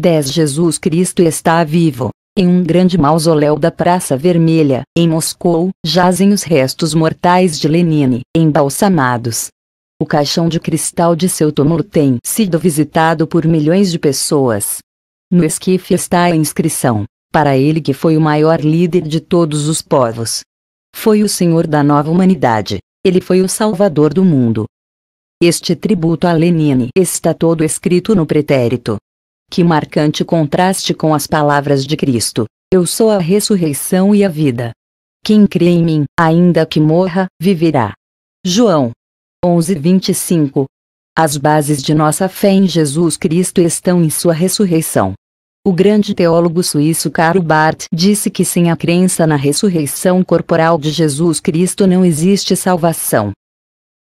10 Jesus Cristo está vivo. Em um grande mausoléu da Praça Vermelha, em Moscou, jazem os restos mortais de Lenin, embalsamados. O caixão de cristal de seu túmulo tem sido visitado por milhões de pessoas. No esquife está a inscrição: Para ele que foi o maior líder de todos os povos. Foi o senhor da nova humanidade. Ele foi o salvador do mundo. Este tributo a Lenin está todo escrito no pretérito. Que marcante contraste com as palavras de Cristo: Eu sou a ressurreição e a vida. Quem crê em mim, ainda que morra, viverá. João 11:25. As bases de nossa fé em Jesus Cristo estão em sua ressurreição. O grande teólogo suíço Karl Barth disse que sem a crença na ressurreição corporal de Jesus Cristo não existe salvação.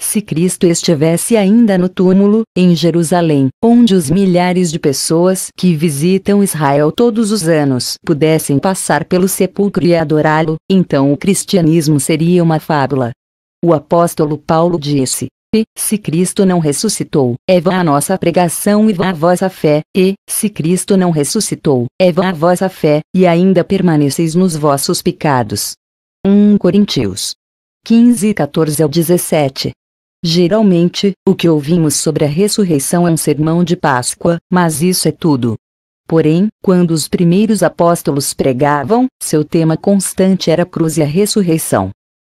Se Cristo estivesse ainda no túmulo, em Jerusalém, onde os milhares de pessoas que visitam Israel todos os anos pudessem passar pelo sepulcro e adorá-lo, então o cristianismo seria uma fábula. O apóstolo Paulo disse: e, se Cristo não ressuscitou, é vã a nossa pregação e vã a vossa fé, e, se Cristo não ressuscitou, é vã a vossa fé, e ainda permaneceis nos vossos pecados. 1 Coríntios 15 14 ao 17 Geralmente, o que ouvimos sobre a ressurreição é um sermão de Páscoa, mas isso é tudo. Porém, quando os primeiros apóstolos pregavam, seu tema constante era a cruz e a ressurreição.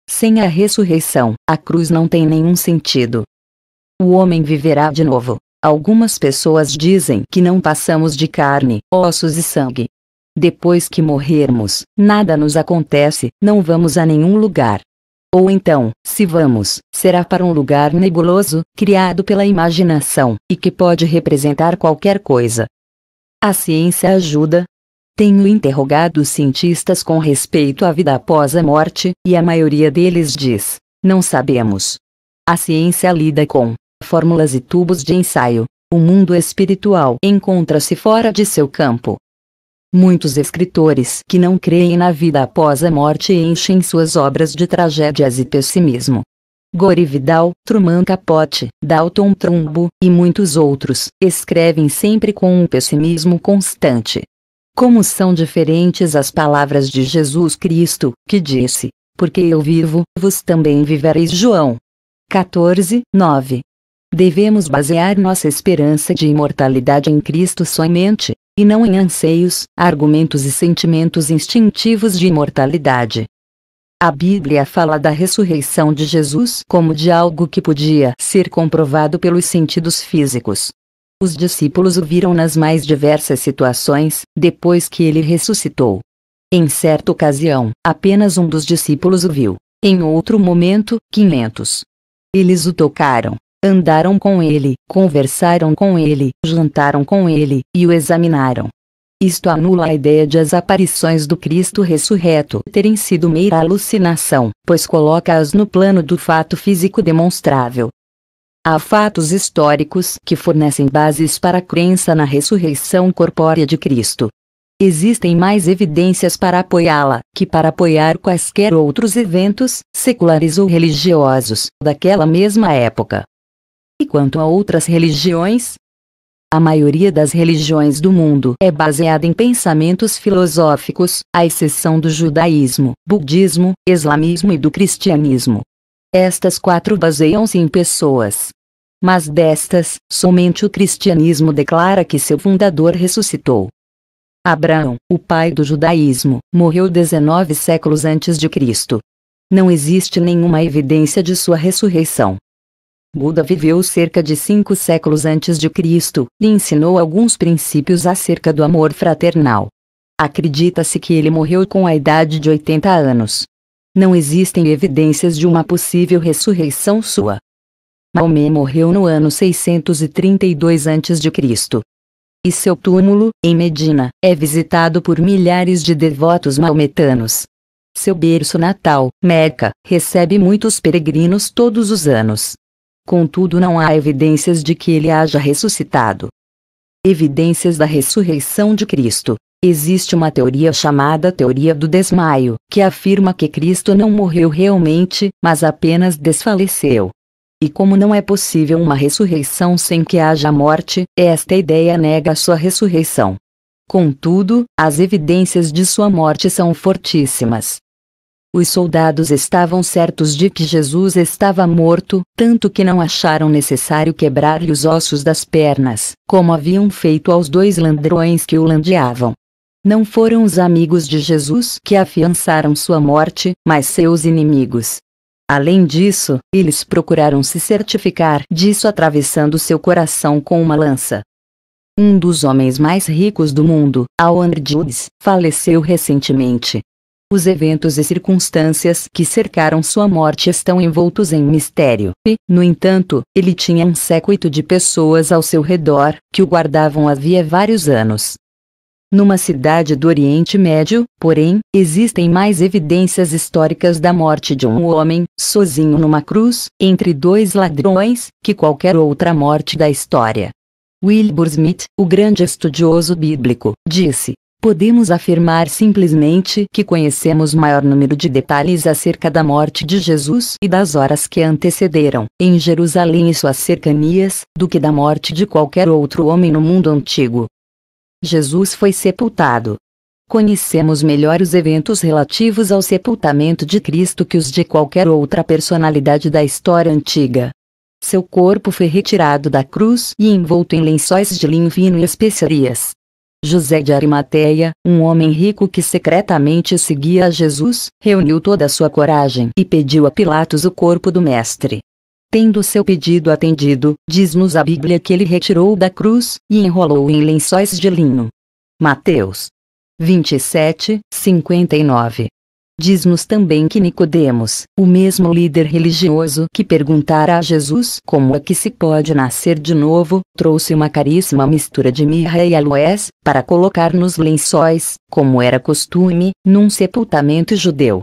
Sem a ressurreição, a cruz não tem nenhum sentido. O homem viverá de novo. Algumas pessoas dizem que não passamos de carne, ossos e sangue. Depois que morrermos, nada nos acontece, não vamos a nenhum lugar. Ou então, se vamos, será para um lugar nebuloso, criado pela imaginação, e que pode representar qualquer coisa. A ciência ajuda? Tenho interrogado cientistas com respeito à vida após a morte, e a maioria deles diz: não sabemos. A ciência lida com fórmulas e tubos de ensaio. O mundo espiritual encontra-se fora de seu campo. Muitos escritores que não creem na vida após a morte enchem suas obras de tragédias e pessimismo. Gore Vidal, Truman Capote, Dalton Trumbo, e muitos outros, escrevem sempre com um pessimismo constante. Como são diferentes as palavras de Jesus Cristo, que disse: Porque eu vivo, vos também vivereis. João 14, 9. Devemos basear nossa esperança de imortalidade em Cristo somente, e não em anseios, argumentos e sentimentos instintivos de imortalidade. A Bíblia fala da ressurreição de Jesus como de algo que podia ser comprovado pelos sentidos físicos. Os discípulos o viram nas mais diversas situações, depois que ele ressuscitou. Em certa ocasião, apenas um dos discípulos o viu. Em outro momento, 500. Eles o tocaram, Andaram com ele, conversaram com ele, jantaram com ele, e o examinaram. Isto anula a ideia de as aparições do Cristo ressurreto terem sido meira alucinação, pois coloca-as no plano do fato físico demonstrável. Há fatos históricos que fornecem bases para a crença na ressurreição corpórea de Cristo. Existem mais evidências para apoiá-la que para apoiar quaisquer outros eventos, seculares ou religiosos, daquela mesma época. E quanto a outras religiões? A maioria das religiões do mundo é baseada em pensamentos filosóficos, à exceção do judaísmo, budismo, islamismo e do cristianismo. Estas quatro baseiam-se em pessoas. Mas destas, somente o cristianismo declara que seu fundador ressuscitou. Abraão, o pai do judaísmo, morreu 19 séculos antes de Cristo. Não existe nenhuma evidência de sua ressurreição. Buda viveu cerca de cinco séculos antes de Cristo, e ensinou alguns princípios acerca do amor fraternal. Acredita-se que ele morreu com a idade de 80 anos. Não existem evidências de uma possível ressurreição sua. Maomé morreu no ano 632 a.C. E seu túmulo, em Medina, é visitado por milhares de devotos maometanos. Seu berço natal, Meca, recebe muitos peregrinos todos os anos. Contudo, não há evidências de que ele haja ressuscitado. Evidências da ressurreição de Cristo. Existe uma teoria chamada teoria do desmaio, que afirma que Cristo não morreu realmente, mas apenas desfaleceu. E como não é possível uma ressurreição sem que haja morte, esta ideia nega sua ressurreição. Contudo, as evidências de sua morte são fortíssimas. Os soldados estavam certos de que Jesus estava morto, tanto que não acharam necessário quebrar-lhe os ossos das pernas, como haviam feito aos dois ladrões que o landeavam. Não foram os amigos de Jesus que afiançaram sua morte, mas seus inimigos. Além disso, eles procuraram se certificar disso atravessando seu coração com uma lança. Um dos homens mais ricos do mundo, Alan Andrews, faleceu recentemente, os eventos e circunstâncias que cercaram sua morte estão envoltos em mistério. E, no entanto, ele tinha um séquito de pessoas ao seu redor, que o guardavam havia vários anos. Numa cidade do Oriente Médio, porém, existem mais evidências históricas da morte de um homem, sozinho numa cruz, entre dois ladrões, que qualquer outra morte da história. Wilbur Smith, o grande estudioso bíblico, disse: podemos afirmar simplesmente que conhecemos maior número de detalhes acerca da morte de Jesus e das horas que antecederam, em Jerusalém e suas cercanias, do que da morte de qualquer outro homem no mundo antigo. Jesus foi sepultado. Conhecemos melhor os eventos relativos ao sepultamento de Cristo que os de qualquer outra personalidade da história antiga. Seu corpo foi retirado da cruz e envolto em lençóis de linho fino e especiarias. José de Arimateia, um homem rico que secretamente seguia a Jesus, reuniu toda a sua coragem e pediu a Pilatos o corpo do Mestre. Tendo seu pedido atendido, diz-nos a Bíblia que ele retirou da cruz e enrolou em lençóis de linho. Mateus 27, 59 Diz-nos também que Nicodemos, o mesmo líder religioso que perguntara a Jesus como é que se pode nascer de novo, trouxe uma caríssima mistura de mirra e aloés, para colocar nos lençóis, como era costume, num sepultamento judeu.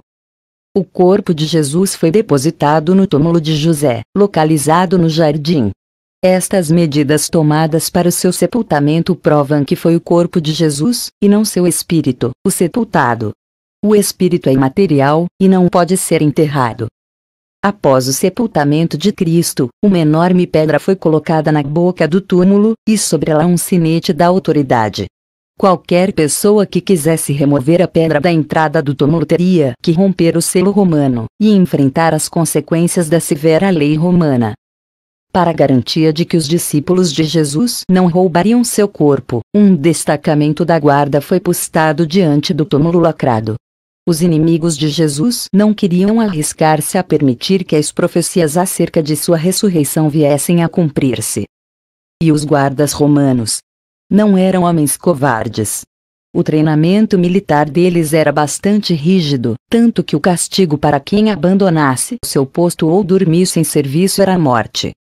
O corpo de Jesus foi depositado no túmulo de José, localizado no jardim. Estas medidas tomadas para o seu sepultamento provam que foi o corpo de Jesus, e não seu espírito, o sepultado. O espírito é imaterial e não pode ser enterrado. Após o sepultamento de Cristo, uma enorme pedra foi colocada na boca do túmulo, e sobre ela um sinete da autoridade. Qualquer pessoa que quisesse remover a pedra da entrada do túmulo teria que romper o selo romano e enfrentar as consequências da severa lei romana. Para garantia de que os discípulos de Jesus não roubariam seu corpo, um destacamento da guarda foi postado diante do túmulo lacrado, os inimigos de Jesus não queriam arriscar-se a permitir que as profecias acerca de sua ressurreição viessem a cumprir-se. E os guardas romanos? Não eram homens covardes. O treinamento militar deles era bastante rígido, tanto que o castigo para quem abandonasse seu posto ou dormisse em serviço era a morte.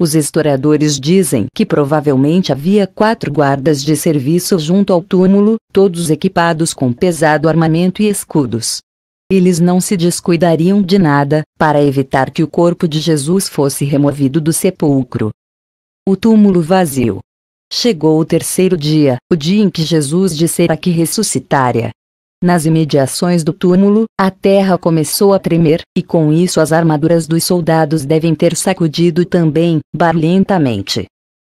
Os historiadores dizem que provavelmente havia quatro guardas de serviço junto ao túmulo, todos equipados com pesado armamento e escudos. Eles não se descuidariam de nada, para evitar que o corpo de Jesus fosse removido do sepulcro. O túmulo vazio. Chegou o terceiro dia, o dia em que Jesus dissera que ressuscitaria. Nas imediações do túmulo, a terra começou a tremer, e com isso as armaduras dos soldados devem ter sacudido também, barulhentamente.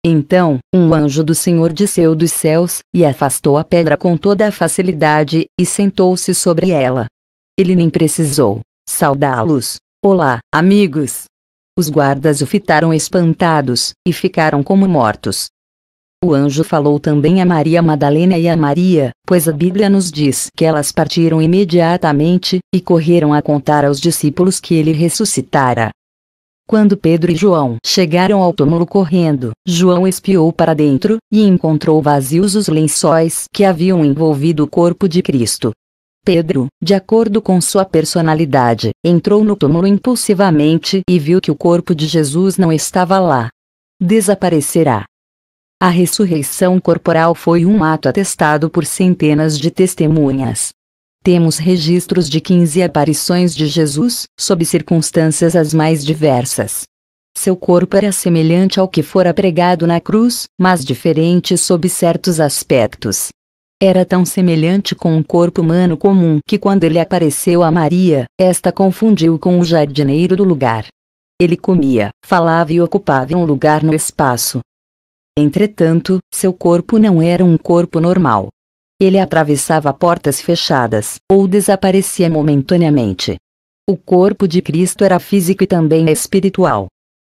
Então, um anjo do Senhor desceu dos céus, e afastou a pedra com toda a facilidade, e sentou-se sobre ela. Ele nem precisou saudá-los. Olá, amigos! Os guardas o fitaram espantados, e ficaram como mortos. O anjo falou também a Maria Madalena e a Maria, pois a Bíblia nos diz que elas partiram imediatamente, e correram a contar aos discípulos que ele ressuscitara. Quando Pedro e João chegaram ao túmulo correndo, João espiou para dentro, e encontrou vazios os lençóis que haviam envolvido o corpo de Cristo. Pedro, de acordo com sua personalidade, entrou no túmulo impulsivamente e viu que o corpo de Jesus não estava lá. Desaparecerá. A ressurreição corporal foi um ato atestado por centenas de testemunhas. Temos registros de 15 aparições de Jesus, sob circunstâncias as mais diversas. Seu corpo era semelhante ao que fora pregado na cruz, mas diferente sob certos aspectos. Era tão semelhante com um corpo humano comum que quando ele apareceu a Maria, esta confundiu com o jardineiro do lugar. Ele comia, falava e ocupava um lugar no espaço, Entretanto, seu corpo não era um corpo normal. Ele atravessava portas fechadas ou desaparecia momentaneamente. O corpo de Cristo era físico e também espiritual.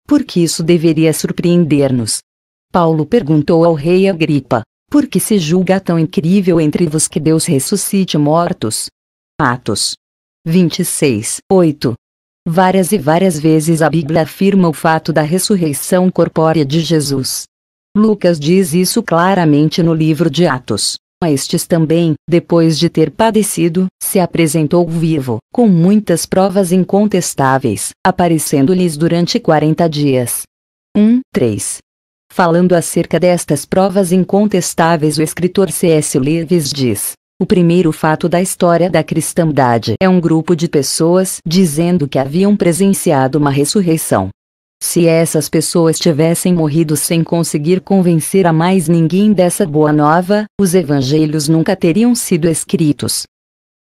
Por que isso deveria surpreender-nos? Paulo perguntou ao rei Agripa: Por que se julga tão incrível entre vos que Deus ressuscite mortos? Atos 26, 8. Várias e várias vezes a Bíblia afirma o fato da ressurreição corpórea de Jesus, Lucas diz isso claramente no livro de Atos. A estes também, depois de ter padecido, se apresentou vivo, com muitas provas incontestáveis, aparecendo-lhes durante 40 dias. 1, 3. Falando acerca destas provas incontestáveis, o escritor C.S. Lewis diz: o primeiro fato da história da cristandade é um grupo de pessoas dizendo que haviam presenciado uma ressurreição. Se essas pessoas tivessem morrido sem conseguir convencer a mais ninguém dessa boa nova, os evangelhos nunca teriam sido escritos.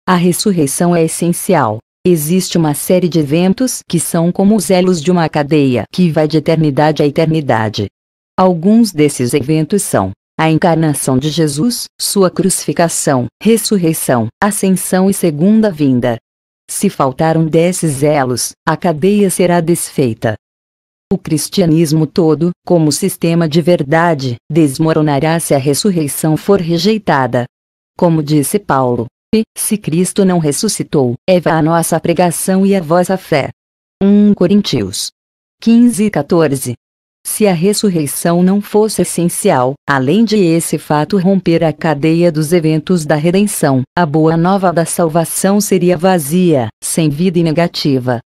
A ressurreição é essencial. Existe uma série de eventos que são como os elos de uma cadeia que vai de eternidade a eternidade. Alguns desses eventos são a encarnação de Jesus, sua crucificação, ressurreição, ascensão e segunda vinda. Se faltaram desses elos, a cadeia será desfeita o cristianismo todo, como sistema de verdade, desmoronará se a ressurreição for rejeitada. Como disse Paulo, e, se Cristo não ressuscitou, é vá a nossa pregação e a vossa fé. 1 Coríntios 15 e 14 se a ressurreição não fosse essencial, além de esse fato romper a cadeia dos eventos da redenção, a boa nova da salvação seria vazia, sem vida e negativa.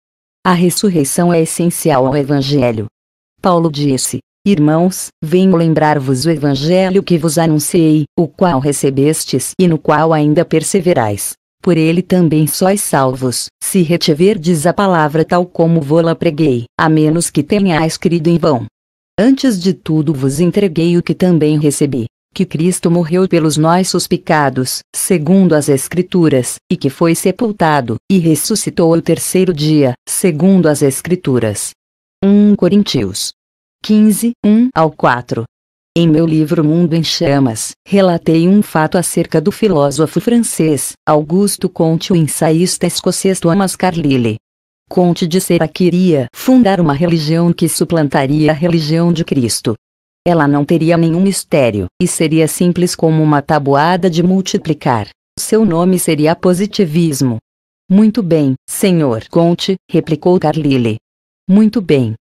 A ressurreição é essencial ao Evangelho. Paulo disse: Irmãos, venho lembrar-vos o Evangelho que vos anunciei, o qual recebestes e no qual ainda perseverais. Por ele também sois salvos, se retiverdes a palavra tal como vô-la preguei, a menos que tenhais crido em vão. Antes de tudo vos entreguei o que também recebi, que Cristo morreu pelos nossos pecados, segundo as Escrituras, e que foi sepultado, e ressuscitou ao terceiro dia, segundo as Escrituras. 1 Coríntios 15, 1 ao 4. Em meu livro Mundo em Chamas, relatei um fato acerca do filósofo francês, Augusto Comte o ensaísta escocês Thomas Carlyle. Comte dissera que iria fundar uma religião que suplantaria a religião de Cristo, ela não teria nenhum mistério, e seria simples como uma tabuada de multiplicar. Seu nome seria positivismo. Muito bem, senhor Conte, replicou Carlyle. Muito bem.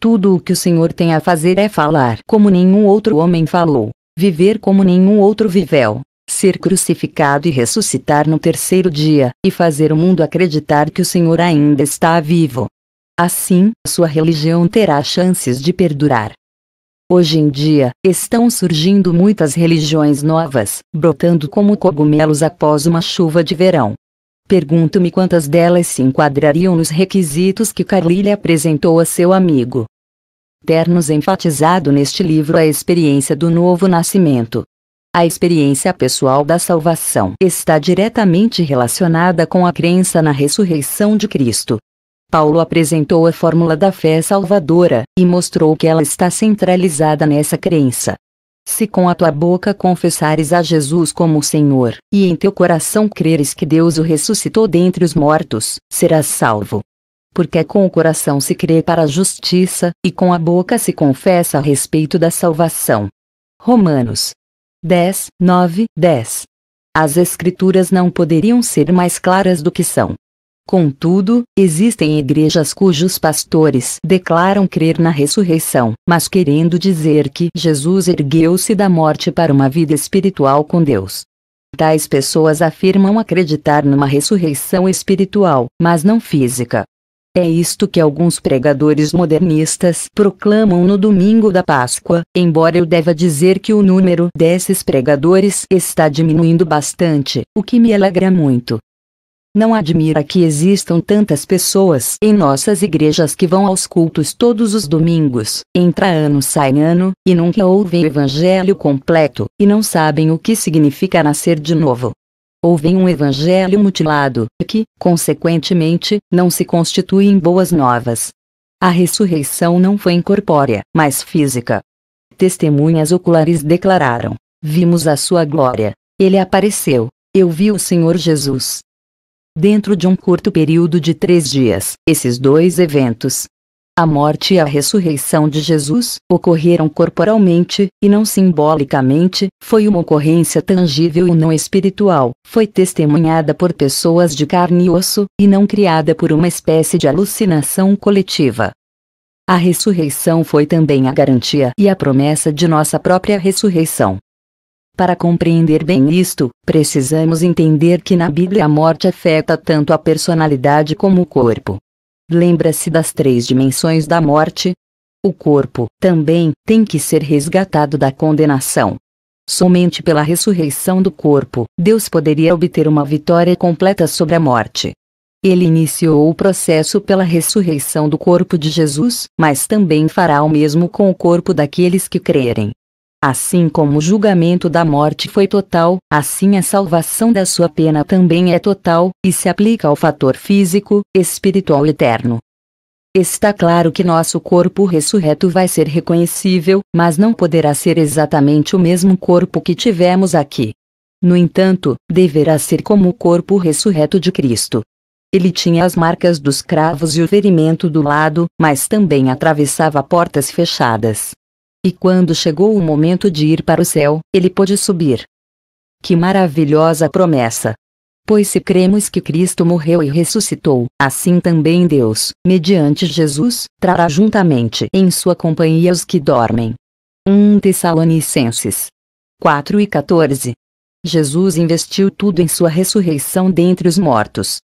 Tudo o que o senhor tem a fazer é falar como nenhum outro homem falou, viver como nenhum outro viveu, ser crucificado e ressuscitar no terceiro dia, e fazer o mundo acreditar que o senhor ainda está vivo. Assim, sua religião terá chances de perdurar. Hoje em dia, estão surgindo muitas religiões novas, brotando como cogumelos após uma chuva de verão. Pergunto-me quantas delas se enquadrariam nos requisitos que Carlyle apresentou a seu amigo. Ternos enfatizado neste livro a experiência do novo nascimento. A experiência pessoal da salvação está diretamente relacionada com a crença na ressurreição de Cristo, Paulo apresentou a fórmula da fé salvadora e mostrou que ela está centralizada nessa crença. Se com a tua boca confessares a Jesus como Senhor, e em teu coração creres que Deus o ressuscitou dentre os mortos, serás salvo. Porque é com o coração se crê para a justiça, e com a boca se confessa a respeito da salvação. Romanos 10, 9, 10. As Escrituras não poderiam ser mais claras do que são. Contudo, existem igrejas cujos pastores declaram crer na ressurreição, mas querendo dizer que Jesus ergueu-se da morte para uma vida espiritual com Deus. Tais pessoas afirmam acreditar numa ressurreição espiritual, mas não física. É isto que alguns pregadores modernistas proclamam no domingo da Páscoa, embora eu deva dizer que o número desses pregadores está diminuindo bastante, o que me alegra muito, não admira que existam tantas pessoas em nossas igrejas que vão aos cultos todos os domingos, entra ano sai ano, e nunca ouvem o evangelho completo, e não sabem o que significa nascer de novo. Ouvem um evangelho mutilado, que, consequentemente, não se constitui em boas novas. A ressurreição não foi incorpórea, mas física. Testemunhas oculares declararam: Vimos a sua glória. Ele apareceu. Eu vi o Senhor Jesus dentro de um curto período de três dias. Esses dois eventos, a morte e a ressurreição de Jesus, ocorreram corporalmente, e não simbolicamente, foi uma ocorrência tangível e não espiritual, foi testemunhada por pessoas de carne e osso, e não criada por uma espécie de alucinação coletiva. A ressurreição foi também a garantia e a promessa de nossa própria ressurreição. Para compreender bem isto, precisamos entender que na Bíblia a morte afeta tanto a personalidade como o corpo. Lembra-se das três dimensões da morte? O corpo, também, tem que ser resgatado da condenação. Somente pela ressurreição do corpo, Deus poderia obter uma vitória completa sobre a morte. Ele iniciou o processo pela ressurreição do corpo de Jesus, mas também fará o mesmo com o corpo daqueles que crerem. Assim como o julgamento da morte foi total, assim a salvação da sua pena também é total, e se aplica ao fator físico, espiritual eterno. Está claro que nosso corpo ressurreto vai ser reconhecível, mas não poderá ser exatamente o mesmo corpo que tivemos aqui. No entanto, deverá ser como o corpo ressurreto de Cristo. Ele tinha as marcas dos cravos e o ferimento do lado, mas também atravessava portas fechadas. E quando chegou o momento de ir para o céu, ele pôde subir. Que maravilhosa promessa! Pois se cremos que Cristo morreu e ressuscitou, assim também Deus, mediante Jesus, trará juntamente em sua companhia os que dormem. 1 Tessalonicenses 4 e 14 Jesus investiu tudo em sua ressurreição dentre os mortos.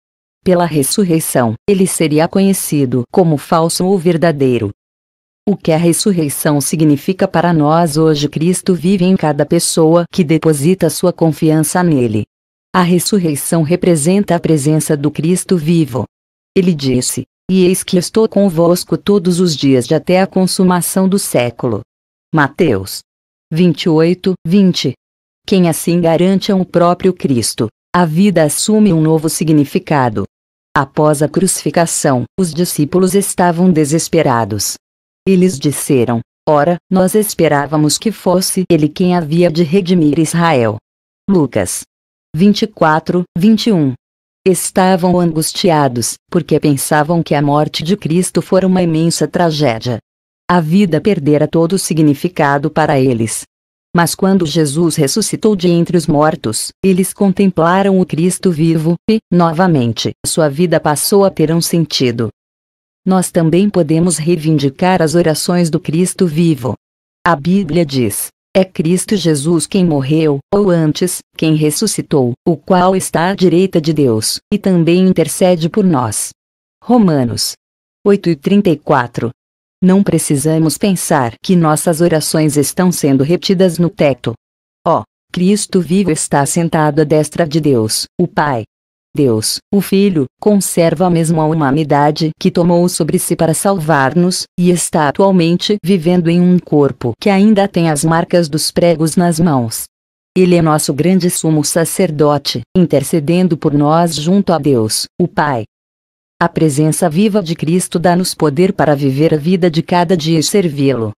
Pela ressurreição, ele seria conhecido como falso ou verdadeiro, o que a ressurreição significa para nós hoje Cristo vive em cada pessoa que deposita sua confiança nele. A ressurreição representa a presença do Cristo vivo. Ele disse: E eis que estou convosco todos os dias de até a consumação do século. Mateus 28, 20. Quem assim garante é o próprio Cristo. A vida assume um novo significado. Após a crucificação, os discípulos estavam desesperados. Eles disseram: Ora, nós esperávamos que fosse ele quem havia de redimir Israel. Lucas 24, 21. Estavam angustiados, porque pensavam que a morte de Cristo fora uma imensa tragédia. A vida perdera todo o significado para eles. Mas quando Jesus ressuscitou de entre os mortos, eles contemplaram o Cristo vivo, e, novamente, sua vida passou a ter um sentido nós também podemos reivindicar as orações do Cristo vivo. A Bíblia diz: É Cristo Jesus quem morreu, ou antes, quem ressuscitou, o qual está à direita de Deus, e também intercede por nós. Romanos 8 e 34. Não precisamos pensar que nossas orações estão sendo repetidas no teto. Ó, oh, Cristo vivo está sentado à destra de Deus, o Pai, Deus, o Filho, conserva mesmo a humanidade que tomou sobre si para salvar-nos, e está atualmente vivendo em um corpo que ainda tem as marcas dos pregos nas mãos. Ele é nosso grande sumo sacerdote, intercedendo por nós junto a Deus, o Pai. A presença viva de Cristo dá-nos poder para viver a vida de cada dia e servi-lo,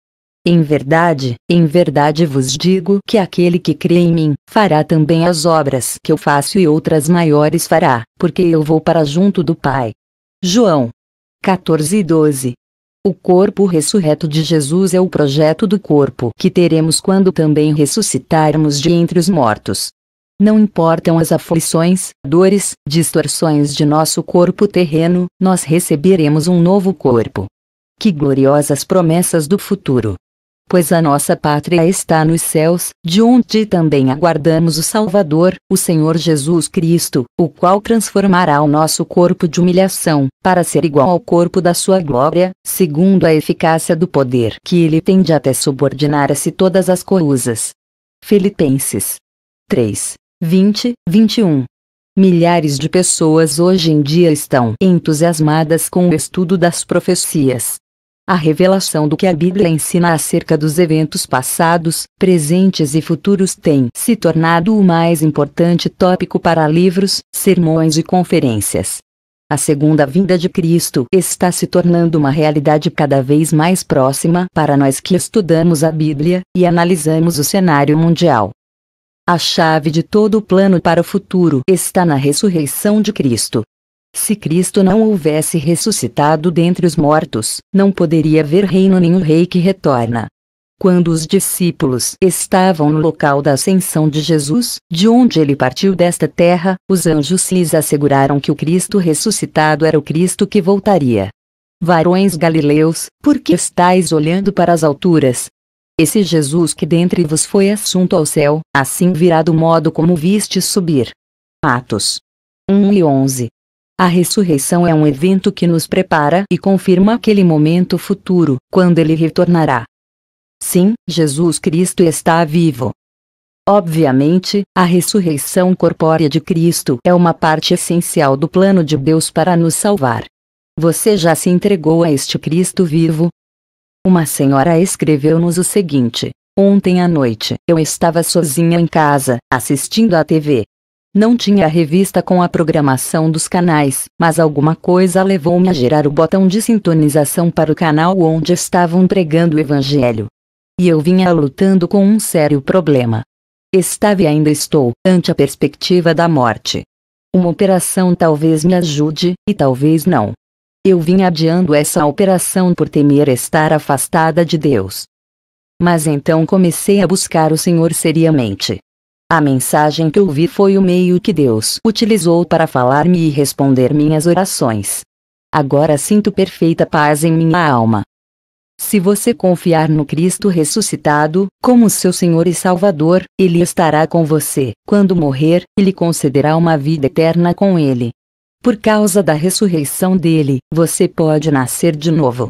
em verdade, em verdade vos digo que aquele que crê em mim, fará também as obras que eu faço e outras maiores fará, porque eu vou para junto do Pai. João 14 e 12 o corpo ressurreto de Jesus é o projeto do corpo que teremos quando também ressuscitarmos de entre os mortos. Não importam as aflições, dores, distorções de nosso corpo terreno, nós receberemos um novo corpo. Que gloriosas promessas do futuro! pois a nossa pátria está nos céus, de onde também aguardamos o Salvador, o Senhor Jesus Cristo, o qual transformará o nosso corpo de humilhação, para ser igual ao corpo da sua glória, segundo a eficácia do poder que ele tende até subordinar a si todas as coisas. Filipenses 3, 20, 21 Milhares de pessoas hoje em dia estão entusiasmadas com o estudo das profecias, a revelação do que a Bíblia ensina acerca dos eventos passados, presentes e futuros tem se tornado o mais importante tópico para livros, sermões e conferências. A segunda vinda de Cristo está se tornando uma realidade cada vez mais próxima para nós que estudamos a Bíblia e analisamos o cenário mundial. A chave de todo o plano para o futuro está na ressurreição de Cristo. Se Cristo não houvesse ressuscitado dentre os mortos, não poderia haver reino nenhum rei que retorna. Quando os discípulos estavam no local da ascensão de Jesus, de onde ele partiu desta terra, os anjos lhes asseguraram que o Cristo ressuscitado era o Cristo que voltaria. Varões galileus, por que estáis olhando para as alturas? Esse Jesus que dentre vos foi assunto ao céu, assim virá do modo como viste subir. Atos 1 e 11 a ressurreição é um evento que nos prepara e confirma aquele momento futuro, quando ele retornará. Sim, Jesus Cristo está vivo. Obviamente, a ressurreição corpórea de Cristo é uma parte essencial do plano de Deus para nos salvar. Você já se entregou a este Cristo vivo? Uma senhora escreveu-nos o seguinte: Ontem à noite, eu estava sozinha em casa, assistindo à TV, não tinha a revista com a programação dos canais, mas alguma coisa levou-me a gerar o botão de sintonização para o canal onde estavam pregando o Evangelho. E eu vinha lutando com um sério problema. Estava e ainda estou ante a perspectiva da morte. Uma operação talvez me ajude, e talvez não. Eu vinha adiando essa operação por temer estar afastada de Deus. Mas então comecei a buscar o Senhor seriamente. A mensagem que ouvi foi o meio que Deus utilizou para falar-me e responder minhas orações. Agora sinto perfeita paz em minha alma. Se você confiar no Cristo ressuscitado, como seu Senhor e Salvador, Ele estará com você. Quando morrer, Ele concederá uma vida eterna com Ele. Por causa da ressurreição dele, você pode nascer de novo.